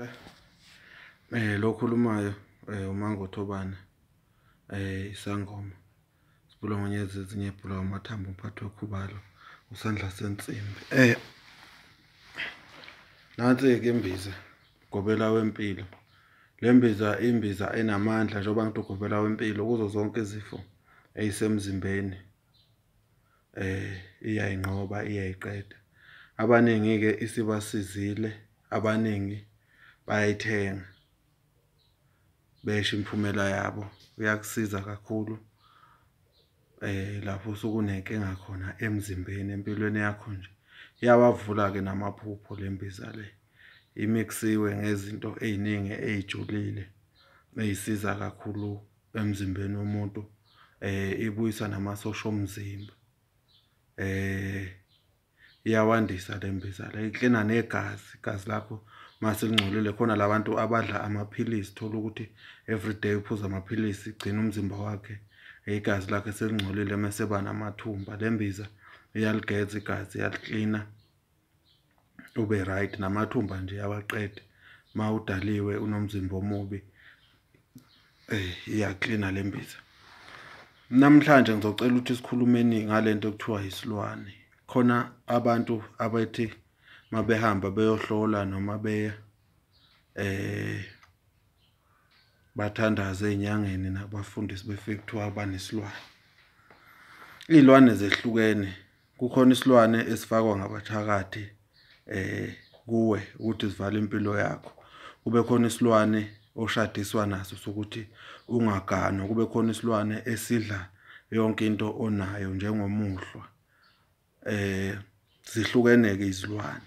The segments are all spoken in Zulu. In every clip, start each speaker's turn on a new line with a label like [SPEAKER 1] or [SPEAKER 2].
[SPEAKER 1] eh, eh lo khulumayo eh, uMango Thobane eh isangoma sibulwa ngonyezi ezinye ibhulwa amathambo umphathi wekhubalo usandla sensimbi eh nansi ke imbiza gobela wempilo lembiza imbiza enamandla njengoba ngithi gobela wempilo kuzo zonke izifo eyisemzimbeni eh iyayinqoba iyayiqeda abaningi ke isibasizile abaningi bayayithenga besho imiphumela yabo uyakusiza kakhulu eh lapho usuku unenkinga khona emzimbeni empilweni yakho nje iyawavula ke namaphupho lembiza le imixiwe ngezinto eziningi ezijulile eyisiza kakhulu emzimbeni womuntu eh ibuyisa namasosha omzimba eh iyawandisa le mbiza le iklina negazi igazi lakho mase lingcolile khona labantu abadla amaphilisi thola ukuthi everyday uphuza amaphilisi igcina umzimba wakhe igazi lakhe selingcolile mase ba namathumba le mbiza iyaligetha igazi iyaliklina ube right namathumba nje yabaqede mawudaliwe unomzimba omubi eh iyaklina lembiza namhlanje ngizocela ukuthi sikhulumeni ngalento ekuthiwa isilwane khona abantu abathi mabehamba beyohlola noma beya eh bathandaze ezinyangeni nabafundisi befike kuthiwa banesilwane iy'lwane zehlukene kukhona isilwane esifakwa ngabathakathi eh kuwe ukuthi sivale impilo yakho kube khona isilwane oshadiswa naso sokuthi ungaganwa kube khona isilwane esidla yonke into onayo njengomuhlwa eh zihlukene ke izilwane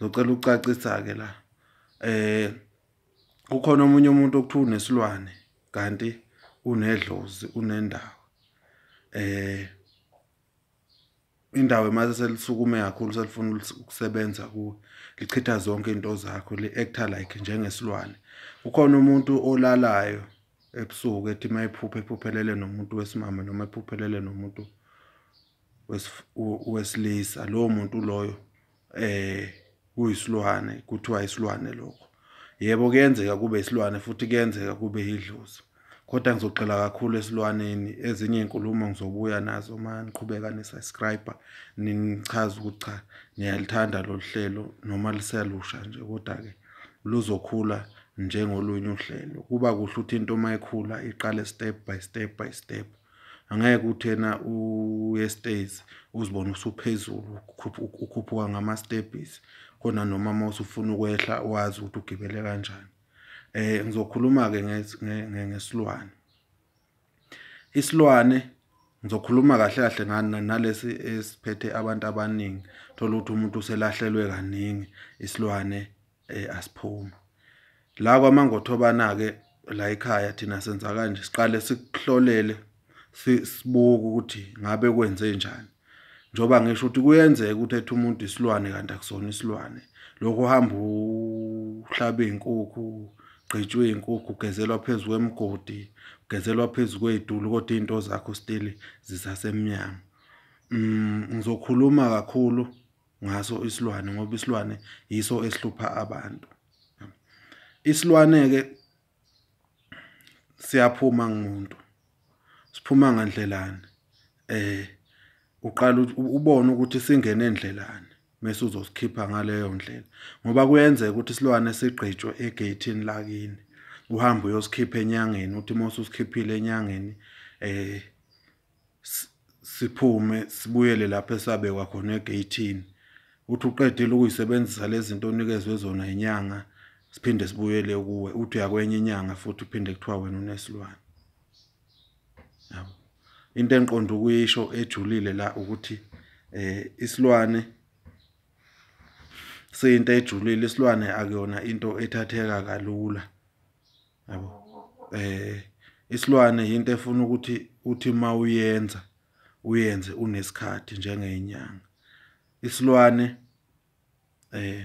[SPEAKER 1] ngicela ukucacisa ke la eh ukhona omunye umuntu okuthi unesilwane kanti unedlozi unendawo eh indawo mase selisukume kakhulu selifuna ukusebenza kuwe lichitha zonke into zakho li acta like njengesilwane ukhona umuntu olalayo ebusuku ethi mayiphupha ephuphelele nomuntu wesimame noma ephuphelele nomuntu wesilisa lowo muntu loyo eh kuyisilwane kuthiwa isilwane lokho yebo kuyenzeka kube isilwane futhi kuyenzeka kube idlozi kodwa ngizoxela kakhulu esilwaneni ezinye inkulumo ngizobuya nazo uma ngiqhubeka nesubscriber ninichaza ukuthi cha niyalithanda lolu hlelo noma liselusha nje kodwa-ke luzokhula njengolunye uhlelo kuba kuhle ukuthi into uma ikhula iqale step by step by step angeke uthena uye-states uzibone usuphezulu ukhuphuka ngamastebhisi khona noma uma usufuna ukwehla wazi ukuthi ugibele kanjani eh ngizokhuluma-ke ngesilwane isilwane ngizokhuluma kahle kahle ngani nalesi esiphethe abantu abaningi thola ukuthi umuntu uselahlelwe kaningi isilwane eh, asiphuma la kwamangothobana ke la ekhaya thina senza kanje siqale sikuhlolele sibuke ukuthi ngabe kwenze njani njoba ngisho ukuthi kuyenzeka ukuthi ethu umuntu isilwane kanti akusona isilwane lokho hamba uhlabe inkukhu gqitshwe inkukhu ugezelwa phezu kwemgodi ugezelwa phezu kwezitulo kodwa izinto zakho still zisasemnyama mm ngizokhuluma kakhulu ngaso isilwane ngoba isilwane yiso esihlupha abantu isilwane ke siyaphuma ngumuntu phuma ngandlelani eh uqala ubone ukuthi singene endlelani mase uzosikhipha ngaleyo ndlela ngoba kuyenzeka ukuthi silwane sigqitshwe egateini lakini uhamba uyosikhipha enyangeni uthi mose usikhiphile enyangeni eh siphume sibuyele lapho esabekwa khona egateini uthi uqedile ukuyisebenzisa lezi zinto onikezwe zona inyanga siphinde sibuyele kuwe uthi uyakwenye inyanga futhi uphinde kuthiwa wena unesilwane yabo into enqonda ukuyisho ejulile la ukuthi eh isilwane siyinto ejulile isilwane akuyona into ethatheka kalula yabo eh isilwane into efuna ukuthi uthi mawuyenza uyenze unesikhathi njengenyanga isilwane eh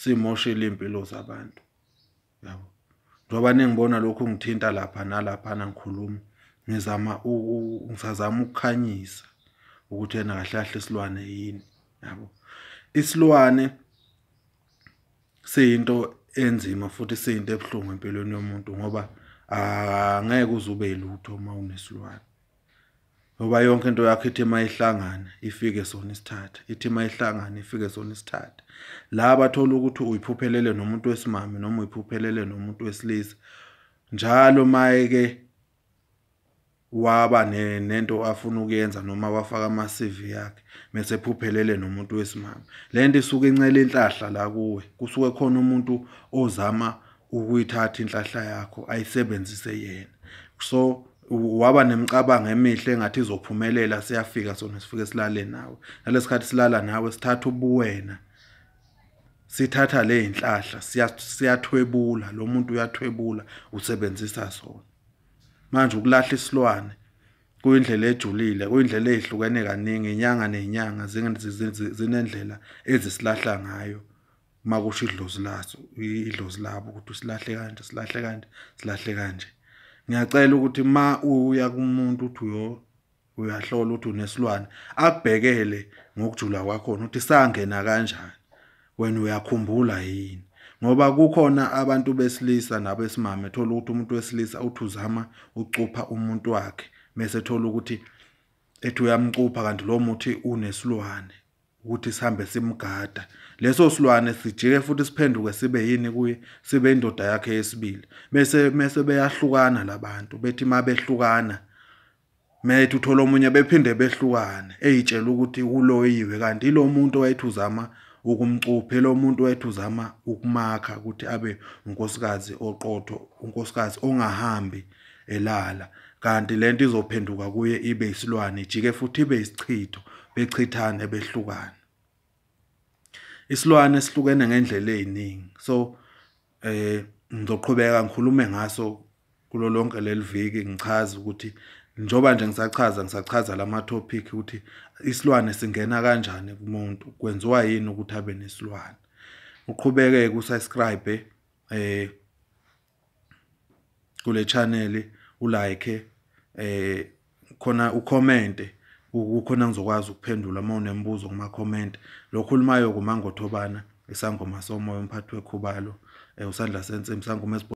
[SPEAKER 1] simoshile impilo zabantu yabo njoba ningibona lokhu ngithinta lapha nalaphana ngikhuluma ngizama ngisazama ukukhanyisa ukuthi yena kahlahle isilwane yini yabo isilwane siyinto enzima futhi siyinto ebuhlungu empilweni yomuntu ngoba angeke uze ube lutho uma unesilwane ngoba yonke into yakho ithi mayihlangana ifike sona isithatha ithi mayihlangana ifike sona isithatha la bathola ukuthi uyiphuphelele nomuntu wesimame noma uyiphuphelele nomuntu wesilisa njalo maye ke waba nento afuna ukuyenza noma wafaka ama-CV yakhe mase ephuphelele nomuntu wesimame le nto isuke incela inhlahla la kuwe kusuke khona umuntu ozama ukuyithatha inhlahla yakho ayisebenzise yena so waba nemicabango emihle engathi izophumelela siyafika sona sifike silale nawe ngalesikhathi silala nawe sithatha ubuwena sithatha le inhlahla siyathwebula lo muntu uyathwebula usebenzisa sona manje ukulahla isilwane kuyindlela ejulile kuyindlela ezihlukene kaningi inyanga nenyanga zinendlela ezisilahla ngayo makusho idlozi laso idlozi labo ukuthi usilahle kanje silahle kanje silahle kanje ngiyacela ukuthi ma uya kumuntu uthi uyo uyahlola ukuthi unesilwane akubhekele ngokujula kwakhona ukuthi sangena kanjani wena uyakhumbula yini ngoba kukhona abantu besilisa nabesimame ethola ukuthi umuntu wesilisa uthi uzama ucupha umuntu wakhe bese ethola ukuthi ethi uyamcupha kanti lo muthi unesilwane ukuthi sihambe simgada leso silwane sijike futhi siphenduke sibe yini kuye sibe indoda yakhe yesibili bese bese beyahlukana labantu bethi mabehlukana methi uthola omunye bephinde behlukane eyitshela ukuthi uloyiwe kanti lo muntu owayethu zama ukumcuphela umuntu wethu uzama ukumakha ukuthi abe unkosikazi oqotho unkosikazi ongahambi elala kanti lento izophenduka kuye ibe isilwane jike futhi ibe isichitho bechithane behlukana isilwane sihlukene ngendlela eziningi so eh ngizoqhubeka ngikhulume ngaso kulolonke leliviki ngichaza ukuthi njoba nje ngisachaza ngisachaza lama topic ukuthi isilwane singena kanjani kumuntu kwenziwa yini ukuthi abe nesilwane uqhubeke ukusubscribe eh kule channel ulike eh khona ucommente ukukhona ngizokwazi ukuphendula uma unembuzo kuma comment lokhulumayo kumangotho bana isangoma somoya umphathi wekhubalo eh, usandla sensimbi sangoma